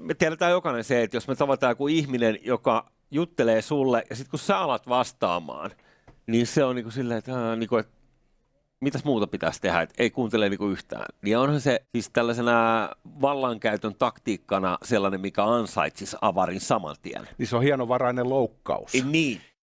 me tiedetään jokainen se, että jos me tavataan joku ihminen, joka juttelee sulle, ja sitten kun sä alat vastaamaan, niin se on niin kuin silleen, että, kuin, niinku, että mitäs muuta pitäisi tehdä, että ei kuuntele niin kuin yhtään. Niin onhan se siis tällaisena vallankäytön taktiikkana sellainen, mikä ansaitsisi avarin saman tien. Niin se on hienovarainen loukkaus. Ei, niin.